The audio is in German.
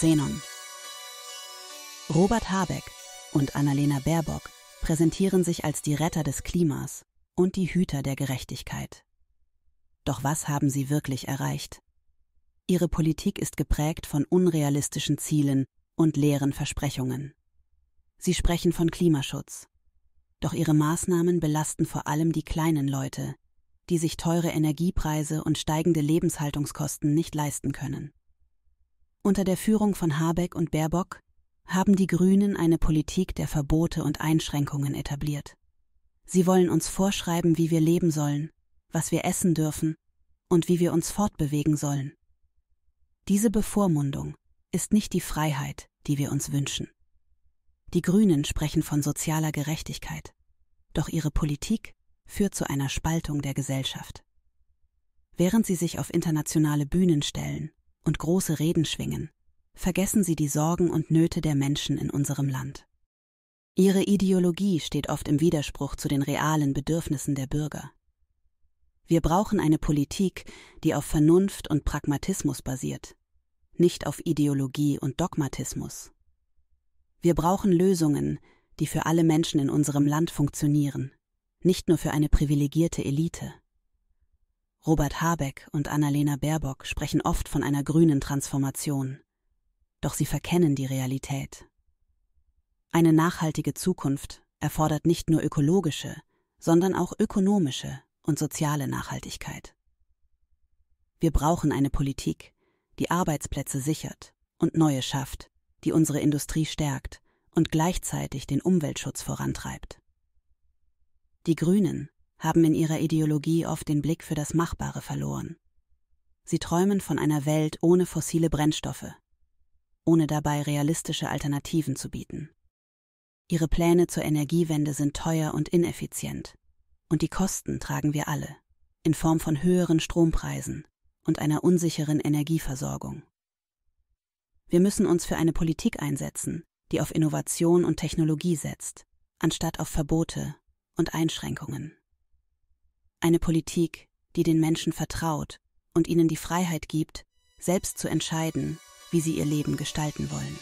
Xenon. Robert Habeck und Annalena Baerbock präsentieren sich als die Retter des Klimas und die Hüter der Gerechtigkeit. Doch was haben sie wirklich erreicht? Ihre Politik ist geprägt von unrealistischen Zielen und leeren Versprechungen. Sie sprechen von Klimaschutz. Doch ihre Maßnahmen belasten vor allem die kleinen Leute, die sich teure Energiepreise und steigende Lebenshaltungskosten nicht leisten können. Unter der Führung von Habeck und Baerbock haben die Grünen eine Politik der Verbote und Einschränkungen etabliert. Sie wollen uns vorschreiben, wie wir leben sollen, was wir essen dürfen und wie wir uns fortbewegen sollen. Diese Bevormundung ist nicht die Freiheit, die wir uns wünschen. Die Grünen sprechen von sozialer Gerechtigkeit, doch ihre Politik führt zu einer Spaltung der Gesellschaft. Während sie sich auf internationale Bühnen stellen und große Reden schwingen, vergessen sie die Sorgen und Nöte der Menschen in unserem Land. Ihre Ideologie steht oft im Widerspruch zu den realen Bedürfnissen der Bürger. Wir brauchen eine Politik, die auf Vernunft und Pragmatismus basiert, nicht auf Ideologie und Dogmatismus. Wir brauchen Lösungen, die für alle Menschen in unserem Land funktionieren, nicht nur für eine privilegierte Elite. Robert Habeck und Annalena Baerbock sprechen oft von einer grünen Transformation. Doch sie verkennen die Realität. Eine nachhaltige Zukunft erfordert nicht nur ökologische, sondern auch ökonomische und soziale Nachhaltigkeit. Wir brauchen eine Politik, die Arbeitsplätze sichert und neue schafft, die unsere Industrie stärkt und gleichzeitig den Umweltschutz vorantreibt. Die Grünen haben in ihrer Ideologie oft den Blick für das Machbare verloren. Sie träumen von einer Welt ohne fossile Brennstoffe, ohne dabei realistische Alternativen zu bieten. Ihre Pläne zur Energiewende sind teuer und ineffizient, und die Kosten tragen wir alle, in Form von höheren Strompreisen und einer unsicheren Energieversorgung. Wir müssen uns für eine Politik einsetzen, die auf Innovation und Technologie setzt, anstatt auf Verbote und Einschränkungen. Eine Politik, die den Menschen vertraut und ihnen die Freiheit gibt, selbst zu entscheiden, wie sie ihr Leben gestalten wollen.